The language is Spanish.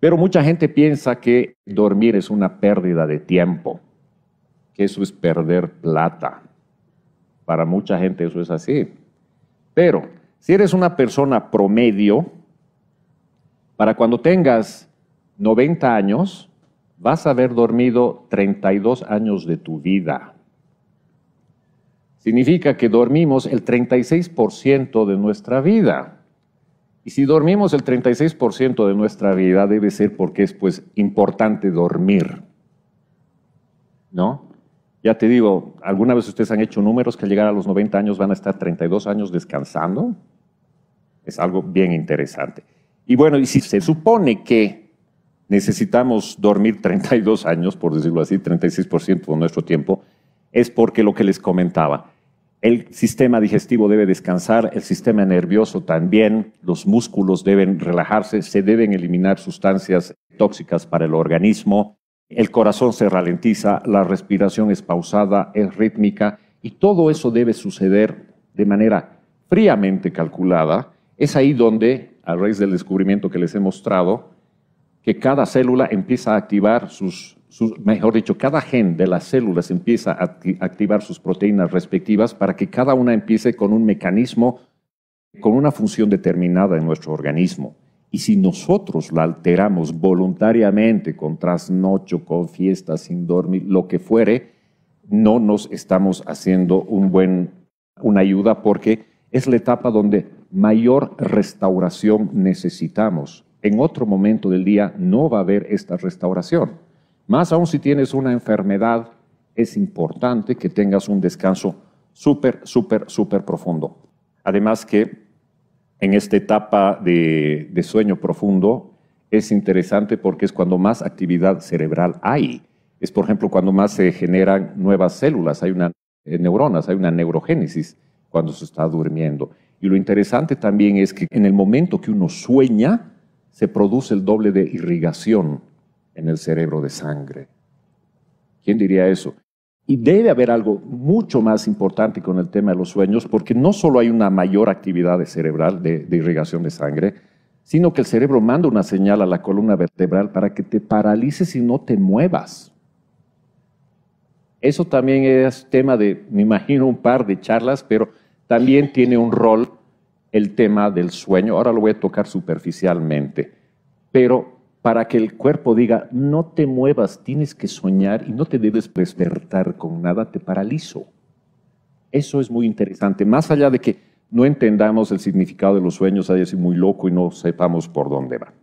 Pero mucha gente piensa que dormir es una pérdida de tiempo, que eso es perder plata. Para mucha gente eso es así. Pero si eres una persona promedio, para cuando tengas 90 años, vas a haber dormido 32 años de tu vida. Significa que dormimos el 36% de nuestra vida. Y si dormimos el 36% de nuestra vida debe ser porque es pues importante dormir. ¿No? Ya te digo, ¿alguna vez ustedes han hecho números que al llegar a los 90 años van a estar 32 años descansando? Es algo bien interesante. Y bueno, y si se supone que necesitamos dormir 32 años, por decirlo así, 36% de nuestro tiempo, es porque lo que les comentaba, el sistema digestivo debe descansar, el sistema nervioso también, los músculos deben relajarse, se deben eliminar sustancias tóxicas para el organismo, el corazón se ralentiza, la respiración es pausada, es rítmica y todo eso debe suceder de manera fríamente calculada. Es ahí donde, a raíz del descubrimiento que les he mostrado, que cada célula empieza a activar sus mejor dicho, cada gen de las células empieza a activar sus proteínas respectivas para que cada una empiece con un mecanismo, con una función determinada en nuestro organismo. Y si nosotros la alteramos voluntariamente con trasnocho, con fiestas, sin dormir, lo que fuere, no nos estamos haciendo una ayuda porque es la etapa donde mayor restauración necesitamos. En otro momento del día no va a haber esta restauración. Más aún si tienes una enfermedad, es importante que tengas un descanso súper, súper, súper profundo. Además que en esta etapa de, sueño profundo es interesante porque es cuando más actividad cerebral hay. Es, por ejemplo, cuando más se generan nuevas células, hay una eh, neuronas, hay una neurogénesis cuando se está durmiendo. Y lo interesante también es que en el momento que uno sueña, se produce el doble de irrigación en el cerebro de sangre. ¿Quién diría eso? Y debe haber algo mucho más importante con el tema de los sueños, porque no solo hay una mayor actividad cerebral de, irrigación de sangre, sino que el cerebro manda una señal a la columna vertebral para que te paralices y no te muevas. Eso también es tema de, me imagino, un par de charlas, pero también tiene un rol el tema del sueño. Ahora lo voy a tocar superficialmente, pero para que el cuerpo diga, no te muevas, tienes que soñar y no te debes despertar con nada, te paralizo. Eso es muy interesante, más allá de que no entendamos el significado de los sueños, hay así muy loco y no sepamos por dónde va.